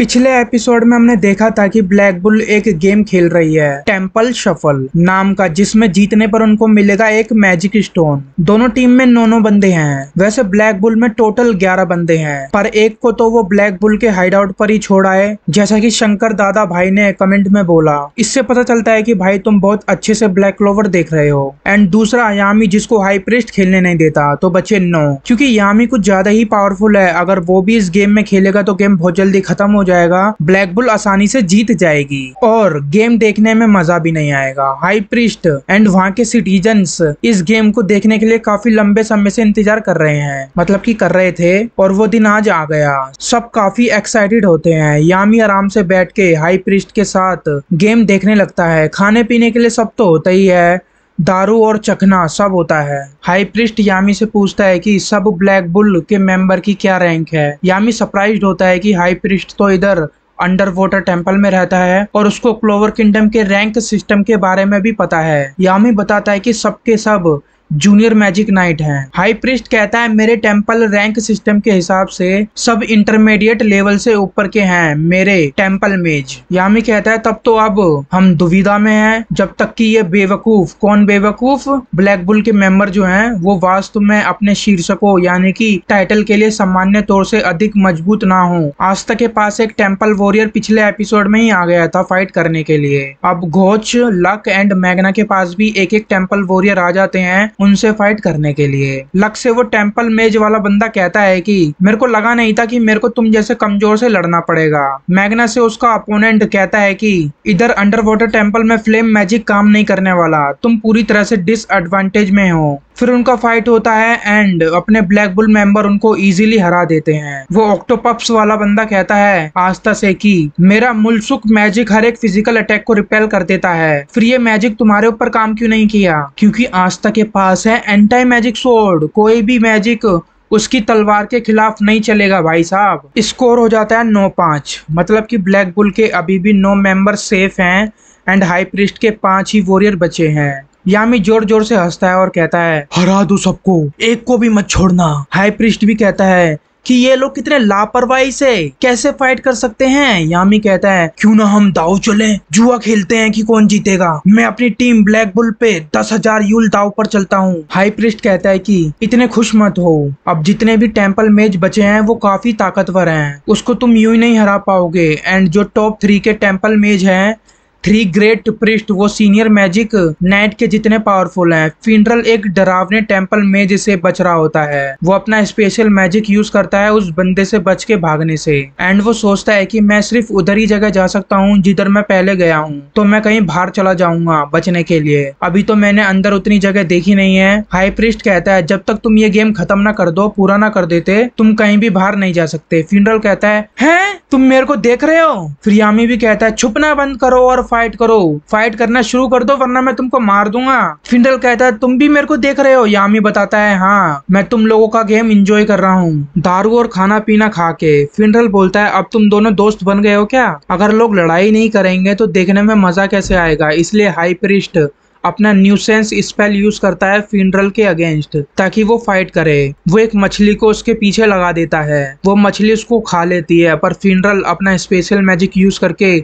पिछले एपिसोड में हमने देखा था कि ब्लैक बुल एक गेम खेल रही है टेम्पल शफल नाम का जिसमें जीतने पर उनको मिलेगा एक मैजिक स्टोन दोनों टीम में नौ नौ बंदे हैं वैसे ब्लैक बुल में टोटल ग्यारह बंदे हैं पर एक को तो वो ब्लैक बुल के हाइड आउट पर ही छोड़ा है जैसा की शंकर दादा भाई ने कमेंट में बोला इससे पता चलता है की भाई तुम बहुत अच्छे से ब्लैक क्लोवर देख रहे हो एंड दूसरा यामी जिसको हाई प्रेस्ट खेलने नहीं देता तो बचे नौ क्यूँकी यामी कुछ ज्यादा ही पावरफुल है अगर वो भी इस गेम में खेलेगा तो गेम बहुत जल्दी खत्म हो जाएगा ब्लैक बुल आसानी से जीत जाएगी और गेम देखने में मजा भी नहीं आएगा हाई प्रिस्ट एंड वहाँ के सिटीजन इस गेम को देखने के लिए काफी लंबे समय से इंतजार कर रहे हैं मतलब कि कर रहे थे और वो दिन आज आ गया सब काफी एक्साइटेड होते हैं यामी आराम से बैठ के हाई प्रिस्ट के साथ गेम देखने लगता है खाने पीने के लिए सब तो होता ही है दारू और चखना सब होता है हाई प्रिस्ट यामी से पूछता है कि सब ब्लैक बुल के मेंबर की क्या रैंक है यामी सरप्राइज होता है कि हाई प्रिस्ट तो इधर अंडर वाटर टेम्पल में रहता है और उसको क्लोवर किंगडम के रैंक सिस्टम के बारे में भी पता है यामी बताता है कि सबके सब जूनियर मैजिक नाइट है हाई प्रिस्ट कहता है मेरे टेम्पल रैंक सिस्टम के हिसाब से सब इंटरमीडिएट लेवल से ऊपर के हैं मेरे टेम्पल मेज यामी कहता है तब तो अब हम दुविधा में हैं जब तक कि ये बेवकूफ कौन बेवकूफ ब्लैक बुल के मेंबर जो हैं वो वास्तव में अपने शीर्षकों यानी कि टाइटल के लिए सामान्य तौर से अधिक मजबूत ना हो आस्था के पास एक टेम्पल वॉरियर पिछले एपिसोड में ही आ गया था फाइट करने के लिए अब घोच लक एंड मैगना के पास भी एक एक टेम्पल वॉरियर आ जाते हैं उनसे फाइट करने के लिए लक से वो टेम्पल मेज वाला बंदा कहता है कि मेरे को लगा नहीं था कि मेरे को तुम जैसे कमजोर से लड़ना पड़ेगा मैग्ना से उसका अपोनेंट कहता है कि इधर अंडर वाटर टेम्पल में फ्लेम मैजिक काम नहीं करने वाला तुम पूरी तरह से डिसएडवांटेज में हो फिर उनका फाइट होता है एंड अपने ब्लैक बुल मेंबर उनको इजीली हरा देते हैं वो ऑक्टोपप्स वाला बंदा कहता है आस्था से कि मेरा मुलसुक मैजिक हर एक फिजिकल अटैक को रिपेल कर देता है फिर ये मैजिक तुम्हारे ऊपर काम क्यों नहीं किया क्योंकि आस्था के पास है एंटी मैजिक सोर्ड कोई भी मैजिक उसकी तलवार के खिलाफ नहीं चलेगा भाई साहब स्कोर हो जाता है नौ पाँच मतलब कि ब्लैक बुल के अभी भी नौ मेंबर सेफ हैं एंड हाई प्रिस्ट के पांच ही वॉरियर बचे हैं यामी जोर जोर से हंसता है और कहता है हरा दो सबको एक को भी मत छोड़ना हाई प्रिस्ट भी कहता है कि ये लोग कितने लापरवाही से कैसे फाइट कर सकते हैं यामी कहता है क्यों ना हम दाव चले जुआ खेलते हैं कि कौन जीतेगा मैं अपनी टीम ब्लैक बुल पे दस हजार यूल दाव पर चलता हूँ हाई प्रिस्ट कहता है कि इतने खुश मत हो अब जितने भी टेम्पल मेज बचे हैं वो काफी ताकतवर हैं उसको तुम यूं ही नहीं हरा पाओगे एंड जो टॉप थ्री के टेम्पल मेज है थ्री ग्रेट प्रिस्ट वो सीनियर मैजिक नाइट के जितने पावरफुल हैं फिनरल एक डरावने टेंपल में जिसे बच रहा होता है वो अपना स्पेशल मैजिक यूज करता है उस बंदे से बच के भागने से एंड वो सोचता है कि मैं सिर्फ उधर ही जगह जा सकता हूँ जिधर मैं पहले गया हूँ तो मैं कहीं बाहर चला जाऊंगा बचने के लिए अभी तो मैंने अंदर उतनी जगह देखी नहीं है हाई प्रिस्ट कहता है जब तक तुम ये गेम खत्म ना कर दो पूरा ना कर देते तुम कहीं भी बाहर नहीं जा सकते फिंड्रल कहता है तुम मेरे को देख रहे हो फिर यामी भी कहता है छुपना बंद करो और फाइट करो फाइट करना शुरू कर दो वरना मैं तुमको मार दूंगा फिंडल कहता है तुम भी मेरे को देख रहे हो यामी बताता है हाँ मैं तुम लोगों का गेम इंजॉय कर रहा हूँ दारू और खाना पीना खा के फिंडल बोलता है अब तुम दोनों दोस्त बन गए हो क्या अगर लोग लड़ाई नहीं करेंगे तो देखने में मजा कैसे आएगा इसलिए हाई प्रिस्ट अपना न्यूसेंस स्पेल यूज करता है फिंडरल के अगेंस्ट ताकि वो फाइट करे वो एक मछली को उसके पीछे लगा देता है वो मछली उसको खा लेती है पर फिंडरल अपना स्पेशल मैजिक यूज करके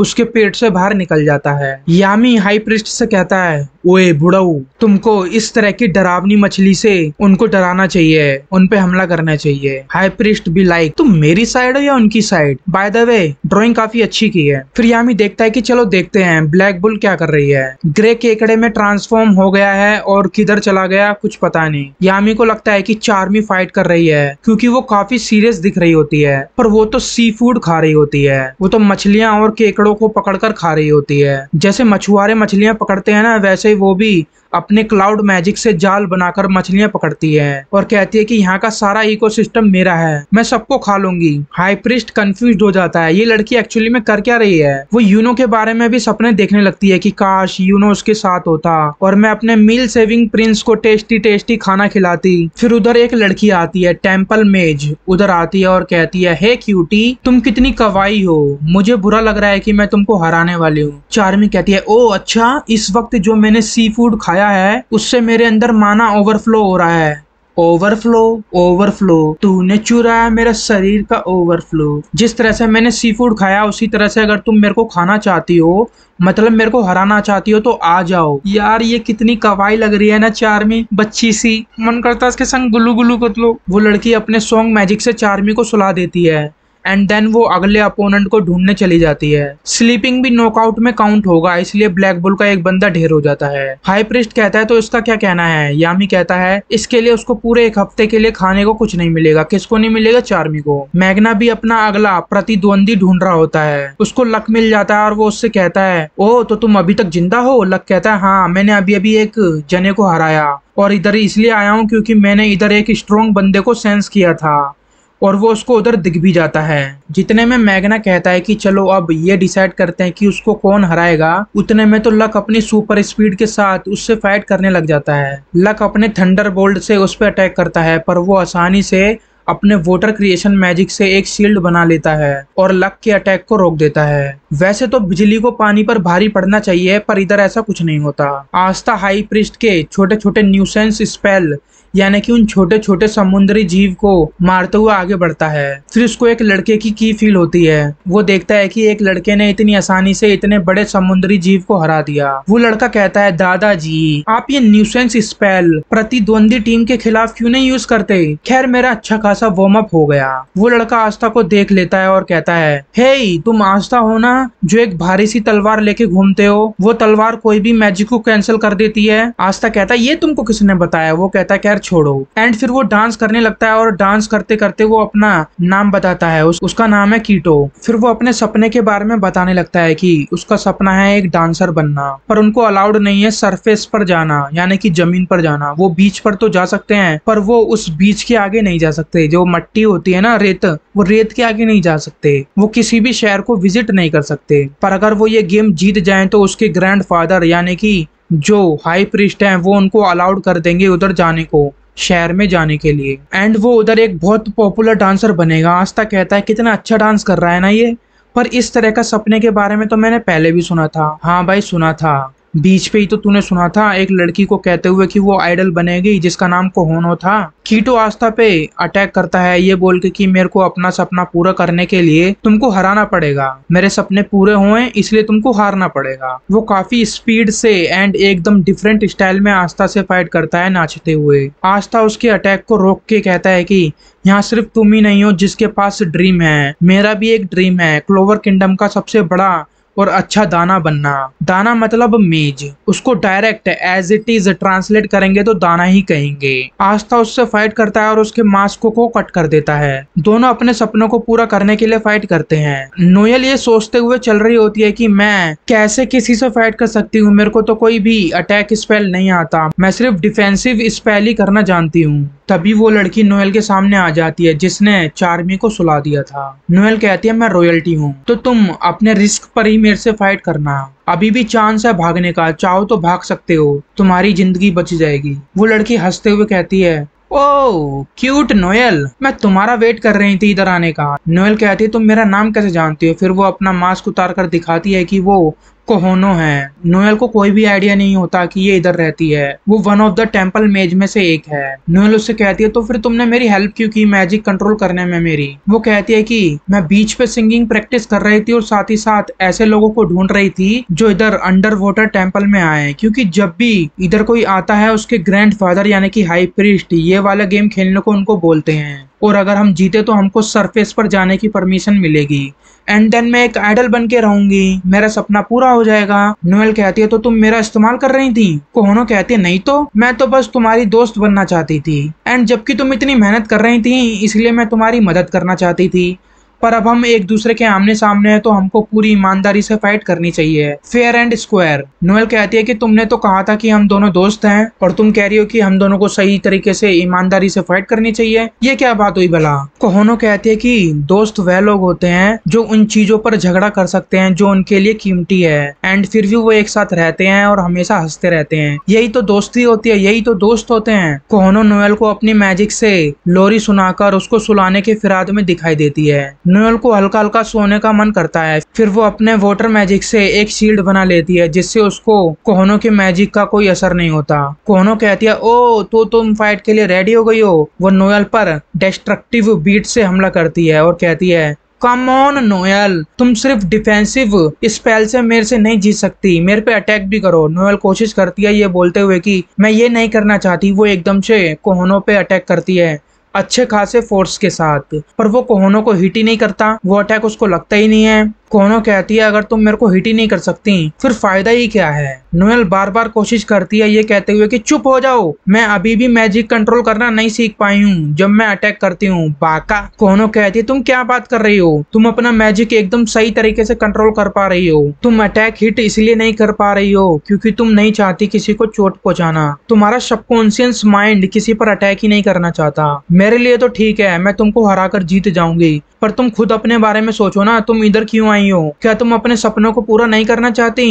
उसके पेट से बाहर निकल जाता है यामी हाई प्रिस्ट से कहता है ओए बुढ़ऊ तुमको इस तरह की डरावनी मछली से उनको डराना चाहिए उन पे हमला करना चाहिए हाई प्रिस्ट भी लाइक तुम मेरी साइड हो या उनकी side by the way drawing काफी अच्छी की है फिर यामी देखता है कि चलो देखते हैं ब्लैक बुल क्या कर रही है ग्रे केकड़े में ट्रांसफॉर्म हो गया है और किधर चला गया कुछ पता नहीं यामी को लगता है की चार्मी फाइट कर रही है क्यूँकी वो काफी सीरियस दिख रही होती है पर वो तो सी फूड खा रही होती है वो तो मछलियाँ और केकड़ों को पकड़कर खा रही होती है जैसे मछुआरे मछलियां पकड़ते हैं ना वैसे ही वो भी अपने क्लाउड मैजिक से जाल बनाकर मछलियां पकड़ती है और कहती है कि यहाँ का सारा इकोसिस्टम मेरा है मैं सबको खा लूंगी हाई प्रिस्ट कंफ्यूज हो जाता है ये लड़की एक्चुअली में कर क्या रही है वो यूनो के बारे में भी सपने देखने लगती है कि काश यूनो उसके साथ होता और मैं अपने मील सेविंग प्रिंस को टेस्टी टेस्टी खाना खिलाती फिर उधर एक लड़की आती है टेम्पल मेज उधर आती है और कहती है हे क्यूटी तुम कितनी कवाई हो मुझे बुरा लग रहा है की मैं तुमको हराने वाली हूँ चार्मी कहती है ओ अच्छा इस वक्त जो मैंने सी फूड खाया आया है उससे मेरे अंदर माना ओवरफ्लो हो रहा है ओवरफ्लो ओवरफ्लो तूने चुराया मेरा शरीर का ओवरफ्लो जिस तरह से मैंने सी फूड खाया उसी तरह से अगर तुम मेरे को खाना चाहती हो मतलब मेरे को हराना चाहती हो तो आ जाओ यार ये कितनी कवाई लग रही है ना चार्मी बच्ची सी मन करता है इसके संग गुल्लू गुल्लू कर लो वो लड़की अपने सॉन्ग मैजिक से चार्मी को सुला देती है एंड देन वो अगले अपोनेंट को ढूंढने चली जाती है स्लीपिंग भी नॉकआउट में काउंट होगा इसलिए ब्लैक बुल का एक बंदा ढेर हो जाता है हाई प्रिस्ट कहता है तो इसका क्या कहना है यामी कहता है इसके लिए उसको पूरे एक हफ्ते के लिए खाने को कुछ नहीं मिलेगा किसको नहीं मिलेगा चार्मी को मैगना भी अपना अगला प्रतिद्वंदी ढूंढ रहा होता है उसको लक मिल जाता है और वो उससे कहता है ओ तो तुम अभी तक जिंदा हो लक कहता है हाँ मैंने अभी अभी एक जने को हराया और इधर इसलिए आया हूँ क्योंकि मैंने इधर एक स्ट्रॉन्ग बंदे को सेंस किया था और वो उसको उधर दिख भी जाता है जितने में मैगना कहता है कि चलो अब ये डिसाइड करते हैं कि उसको कौन हराएगा उतने में तो लक अपनी सुपर स्पीड के साथ उससे फाइट करने लग जाता है लक अपने थंडर बोल्ट से उस पर अटैक करता है पर वो आसानी से अपने वोटर क्रिएशन मैजिक से एक शील्ड बना लेता है और लक के अटैक को रोक देता है वैसे तो बिजली को पानी पर भारी पड़ना चाहिए पर इधर ऐसा कुछ नहीं होता आस्था हाई प्रिस्ट के छोटे छोटे न्यूसेंस स्पेल यानी कि उन छोटे छोटे समुद्री जीव को मारते हुए आगे बढ़ता है फिर उसको एक लड़के की की फील होती है वो देखता है कि एक लड़के ने इतनी आसानी से इतने बड़े समुद्री जीव को हरा दिया वो लड़का कहता है दादाजी आप ये न्यूसेंस स्पेल प्रतिद्वंदी टीम के खिलाफ क्यूँ नहीं यूज करते खैर मेरा अच्छा खासा वार्म अप हो गया वो लड़का आस्था को देख लेता है और कहता है हे तुम आस्था हो ना जो एक भारी सी तलवार लेके घूमते हो वो तलवार कोई भी मैजिक को कैंसिल कर देती है आस्था कहता है ये तुमको किसने बताया वो कहता है खैर छोड़ो एंड फिर वो डांस करने लगता है और डांस करते करते वो अपना नाम बताता है उस, उसका नाम है कीटो फिर वो अपने सपने के बारे में बताने लगता है कि उसका सपना है एक डांसर बनना पर उनको अलाउड नहीं है सरफेस पर जाना यानी कि जमीन पर जाना वो बीच पर तो जा सकते हैं पर वो उस बीच के आगे नहीं जा सकते जो मट्टी होती है ना रेत वो रेत के आगे नहीं जा सकते वो किसी भी शहर को विजिट नहीं कर सकते पर अगर वो ये गेम जीत जाए तो उसके ग्रैंड फादर यानी कि जो हाई प्रिस्ट हैं वो उनको अलाउड कर देंगे उधर जाने को शहर में जाने के लिए एंड वो उधर एक बहुत पॉपुलर डांसर बनेगा आस्था कहता है कितना अच्छा डांस कर रहा है ना ये पर इस तरह का सपने के बारे में तो मैंने पहले भी सुना था हाँ भाई सुना था बीच पे ही तो तूने सुना था एक लड़की को कहते हुए कि वो आइडल बनेगी जिसका नाम कोहोनो था कीटो आस्था पे अटैक करता है ये बोल के कि मेरे को अपना सपना पूरा करने के लिए तुमको हराना पड़ेगा मेरे सपने पूरे हुए इसलिए तुमको हारना पड़ेगा वो काफी स्पीड से एंड एकदम डिफरेंट स्टाइल में आस्था से फाइट करता है नाचते हुए आस्था उसके अटैक को रोक के कहता है की यहाँ सिर्फ तुम ही नहीं हो जिसके पास ड्रीम है मेरा भी एक ड्रीम है क्लोवर किंगडम का सबसे बड़ा और अच्छा दाना बनना दाना मतलब मेज उसको direct as it is translate करेंगे तो दाना ही कहेंगे आस्था उससे फाइट करता है और उसके मास्को को कट कर देता है दोनों अपने सपनों को पूरा करने के लिए फाइट करते हैं नोयल ये सोचते हुए चल रही होती है कि मैं कैसे किसी से फाइट कर सकती हूँ मेरे को तो कोई भी अटैक स्पेल नहीं आता मैं सिर्फ डिफेंसिव स्पेल ही करना जानती हूँ तभी वो लड़की नोएल के सामने आ जाती है जिसने चार्मी को सुला दिया था नोएल कहती है मैं रॉयल्टी हूँ तो तुम अपने रिस्क पर ही मेरे से फाइट करना अभी भी चांस है भागने का चाहो तो भाग सकते हो तुम्हारी जिंदगी बच जाएगी वो लड़की हंसते हुए कहती है ओ क्यूट नोएल मैं तुम्हारा वेट कर रही थी इधर आने का नोएल कहती है तुम मेरा नाम कैसे जानती हो फिर वो अपना मास्क उतार कर दिखाती है कि वो कोहोनो है नोएल को कोई भी आइडिया नहीं होता कि ये इधर रहती है वो वन ऑफ द टेम्पल मेज में से एक है नोएल उससे कहती है तो फिर तुमने मेरी हेल्प क्यों की मैजिक कंट्रोल करने में मेरी वो कहती है कि मैं बीच पे सिंगिंग प्रैक्टिस कर रही थी और साथ ही साथ ऐसे लोगों को ढूंढ रही थी जो इधर अंडर वाटर टेम्पल में आए क्योंकि जब भी इधर कोई आता है उसके ग्रैंड फादर यानी कि हाई प्रिस्ट ये वाला गेम खेलने को उनको बोलते हैं और अगर हम जीते तो हमको सरफेस पर जाने की परमिशन मिलेगी एंड देन मैं एक आइडल बन के रहूंगी मेरा सपना पूरा हो जाएगा नोएल कहती है तो तुम मेरा इस्तेमाल कर रही थी कोहनो कहती है नहीं तो मैं तो बस तुम्हारी दोस्त बनना चाहती थी एंड जबकि तुम इतनी मेहनत कर रही थी इसलिए मैं तुम्हारी मदद करना चाहती थी पर अब हम एक दूसरे के आमने सामने हैं तो हमको पूरी ईमानदारी से फाइट करनी चाहिए फेयर एंड स्क्वायर नोएल कहती है कि तुमने तो कहा था कि हम दोनों दोस्त हैं और तुम कह रही हो कि हम दोनों को सही तरीके से ईमानदारी से फाइट करनी चाहिए ये क्या बात हुई भला कोहोनो कहती है कि दोस्त वह लोग होते हैं जो उन चीजों पर झगड़ा कर सकते हैं जो उनके लिए कीमती है एंड फिर भी वो एक साथ रहते हैं और हमेशा हंसते रहते हैं यही तो दोस्ती होती है यही तो दोस्त होते हैं कोहोनो नोएल को अपनी मैजिक से लोरी सुनाकर उसको सुलाने के फिराद में दिखाई देती है नोयल को हल्का हल्का सोने का मन करता है फिर वो अपने वोटर मैजिक से एक शील्ड बना लेती है जिससे उसको कोहनो के मैजिक का कोई असर नहीं होता कोहनो कहती है ओ तो तुम फाइट के लिए रेडी हो गई हो वो नोयल पर डिस्ट्रक्टिव बीट से हमला करती है और कहती है कम ऑन नोयल तुम सिर्फ डिफेंसिव स्पेल से मेरे से नहीं जीत सकती मेरे पे अटैक भी करो नोयल कोशिश करती है ये बोलते हुए कि मैं ये नहीं करना चाहती वो एकदम से कोहनो पे अटैक करती है अच्छे खासे फोर्स के साथ पर वो कोहोनो को हिट ही नहीं करता वो अटैक उसको लगता ही नहीं है कोनो कहती है अगर तुम मेरे को हिट ही नहीं कर सकती फिर फायदा ही क्या है नोएल बार बार कोशिश करती है ये कहते हुए कि चुप हो जाओ मैं अभी भी मैजिक कंट्रोल करना नहीं सीख पाई हूँ जब मैं अटैक करती हूँ बाका कोनो कहती है तुम क्या बात कर रही हो तुम अपना मैजिक एकदम सही तरीके से कंट्रोल कर पा रही हो तुम अटैक हिट इसलिए नहीं कर पा रही हो क्यूँकी तुम नहीं चाहती किसी को चोट पहुँचाना तुम्हारा सबकॉन्शियस माइंड किसी पर अटैक ही नहीं करना चाहता मेरे लिए तो ठीक है मैं तुमको हरा कर जीत जाऊंगी पर तुम खुद अपने बारे में सोचो ना तुम इधर क्यों आई हो क्या तुम अपने सपनों को पूरा नहीं करना चाहती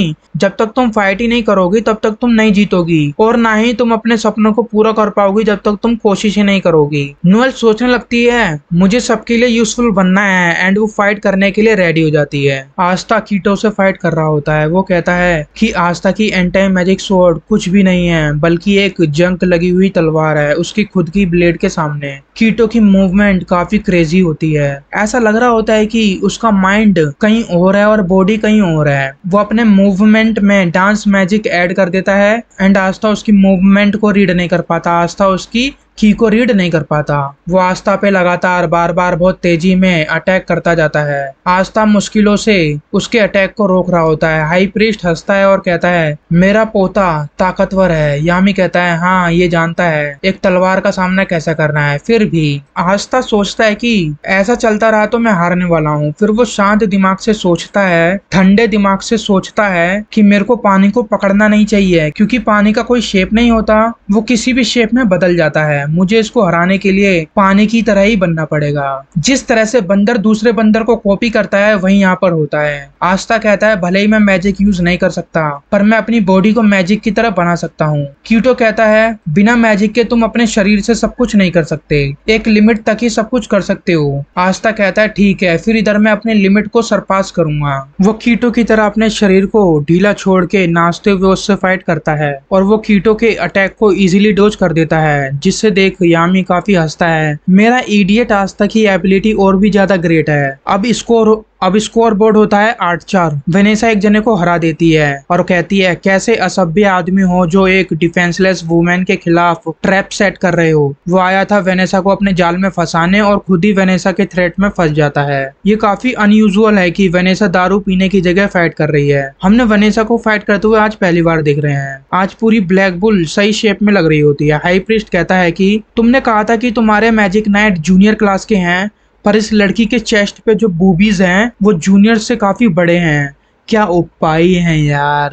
जब तक तुम फाइट ही नहीं करोगी तब तक तुम नहीं जीतोगी और ना ही तुम अपने सपनों को पूरा कर पाओगी जब तक तुम कोशिश ही नहीं करोगी नोएल सोचने लगती है मुझे सबके लिए यूजफुल बनना है एंड वो फाइट करने के लिए रेडी हो जाती है आस्था कीटो से फाइट कर रहा होता है वो कहता है की आस्था की एंटाइम मैजिक स्वॉर्ड कुछ भी नहीं है बल्कि एक जंक लगी हुई तलवार है उसकी खुद की ब्लेड के सामने कीटो की मूवमेंट काफी क्रेजी होती है ऐसा लग रहा होता है कि उसका माइंड कहीं और है और बॉडी कहीं और है वो अपने मूवमेंट में डांस मैजिक ऐड कर देता है एंड आस्था उसकी मूवमेंट को रीड नहीं कर पाता आस्था उसकी की को रीड नहीं कर पाता वो आस्था पे लगातार बार बार बहुत तेजी में अटैक करता जाता है आस्था मुश्किलों से उसके अटैक को रोक रहा होता है हाई प्रिस्ट हंसता है और कहता है मेरा पोता ताकतवर है यामी कहता है हाँ ये जानता है एक तलवार का सामना कैसे करना है फिर भी आस्था सोचता है कि ऐसा चलता रहा तो मैं हारने वाला हूँ फिर वो शांत दिमाग से सोचता है ठंडे दिमाग से सोचता है कि मेरे को पानी को पकड़ना नहीं चाहिए क्योंकि पानी का कोई शेप नहीं होता वो किसी भी शेप में बदल जाता है मुझे इसको हराने के लिए पानी की तरह ही बनना पड़ेगा जिस तरह से बंदर दूसरे बंदर को कॉपी करता है वही यहाँ पर होता है आस्था कहता है भले ही मैं मैजिक यूज नहीं कर सकता पर मैं अपनी बॉडी को मैजिक की तरह बना सकता हूँ क्यूटो कहता है बिना मैजिक के तुम अपने शरीर से सब कुछ नहीं कर सकते एक लिमिट तक ही सब कुछ कर सकते हो आस्था कहता है ठीक है फिर इधर मैं अपने लिमिट को सरपास करूंगा वो कीटो की तरह अपने शरीर को ढीला छोड़ के नाचते हुए उससे फाइट करता है और वो कीटो के अटैक को इजीली डोज कर देता है जिससे देख यामी काफी हंसता है मेरा इडियट आज तक ही एबिलिटी और भी ज्यादा ग्रेट है अब इसको अब स्कोर बोर्ड होता है आठ चार वेनेसा एक जने को हरा देती है और कहती है कैसे असभ्य आदमी हो जो एक डिफेंसलेस वुमेन के खिलाफ ट्रैप सेट कर रहे हो वो आया था वेनेसा को अपने जाल में फंसाने और खुद ही वेनेसा के थ्रेट में फंस जाता है ये काफी अनयूजल है कि वेनेसा दारू पीने की जगह फाइट कर रही है हमने वेनेसा को फाइट करते हुए आज पहली बार देख रहे हैं आज पूरी ब्लैक बुल सही शेप में लग रही होती है हाई प्रिस्ट कहता है की तुमने कहा था की तुम्हारे मैजिक नाइट जूनियर क्लास के हैं पर इस लड़की के चेस्ट पे जो बूबीज हैं वो जूनियर से काफी बड़े हैं क्या उपाय हैं यार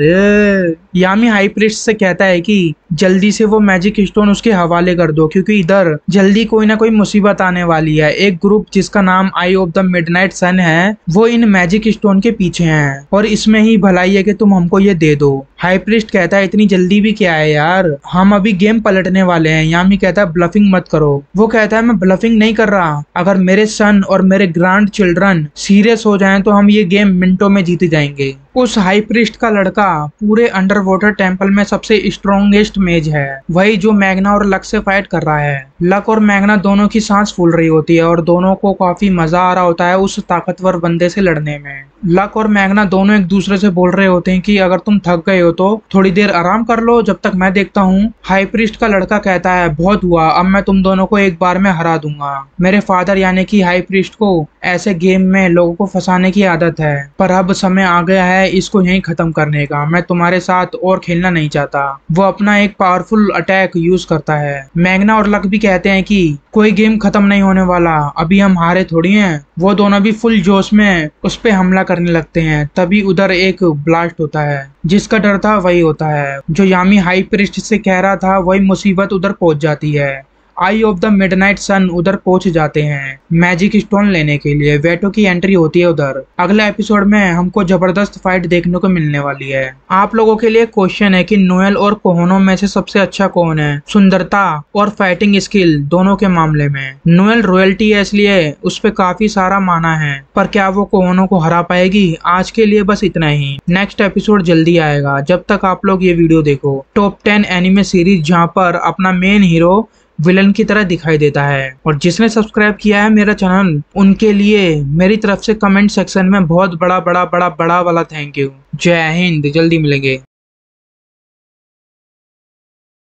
यामी हाई से कहता है कि जल्दी से वो मैजिक स्टोन उसके हवाले कर दो क्योंकि इधर जल्दी कोई ना कोई मुसीबत आने वाली है एक ग्रुप जिसका नाम Eye of the Midnight Sun है वो इन मैजिक स्टोन के पीछे हैं और इसमें ही भलाई है कि तुम हमको ये दे दो हाई प्रिस्ट कहता है इतनी जल्दी भी क्या है यार हम अभी गेम पलटने वाले हैं यामी कहता है ब्लफिंग मत करो वो कहता है मैं ब्लफिंग नहीं कर रहा अगर मेरे सन और मेरे ग्रांड चिल्ड्रन सीरियस हो जाए तो हम ये गेम मिनटों में जीत जाएंगे उस हाई प्रिस्ट का लड़का पूरे अंडर वाटर टेम्पल में सबसे स्ट्रॉन्गेस्ट मेज है वही जो मैग्ना और लक से फाइट कर रहा है लक और मैग्ना दोनों की सांस फूल रही होती है और दोनों को काफी मजा आ रहा होता है उस ताकतवर बंदे से लड़ने में लक और मैगना दोनों एक दूसरे से बोल रहे होते हैं कि अगर तुम थक गए हो तो थोड़ी देर आराम कर लो जब तक मैं देखता हूँ हाई प्रिस्ट का लड़का कहता है बहुत हुआ अब मैं तुम दोनों को एक बार में हरा दूंगा मेरे फादर यानी कि हाई प्रिस्ट को ऐसे गेम में लोगों को फंसाने की आदत है पर अब समय आ गया है इसको यही खत्म करने का मैं तुम्हारे साथ और खेलना नहीं चाहता वो अपना एक पावरफुल अटैक यूज करता है मैगना और लक भी कहते हैं कि कोई गेम खत्म नहीं होने वाला अभी हम हारे थोड़ी हैं वो दोनों भी फुल जोश में उस पर हमला करने लगते हैं तभी उधर एक ब्लास्ट होता है जिसका डर था वही होता है जो यामी हाई प्रिस्ट से कह रहा था वही मुसीबत उधर पहुंच जाती है Eye of the Midnight Sun उधर पहुंच जाते हैं मैजिक स्टोन लेने के लिए वेटो की एंट्री होती है उधर अगला एपिसोड में हमको जबरदस्त फाइट देखने को मिलने वाली है आप लोगों के लिए क्वेश्चन है कि नोएल और कोहनो में से सबसे अच्छा कौन है सुंदरता और फाइटिंग स्किल दोनों के मामले में नोएल रॉयल्टी है इसलिए उस पर काफी सारा माना है पर क्या वो कोहनो को हरा पाएगी आज के लिए बस इतना ही नेक्स्ट एपिसोड जल्दी आएगा जब तक आप लोग ये वीडियो देखो टॉप टेन एनिमे सीरीज जहाँ पर अपना मेन हीरो विलन की तरह दिखाई देता है और जिसने सब्सक्राइब किया है मेरा चैनल उनके लिए मेरी तरफ से कमेंट सेक्शन में बहुत बड़ा बड़ा बड़ा बड़ा वाला थैंक यू जय हिंद जल्दी मिलेंगे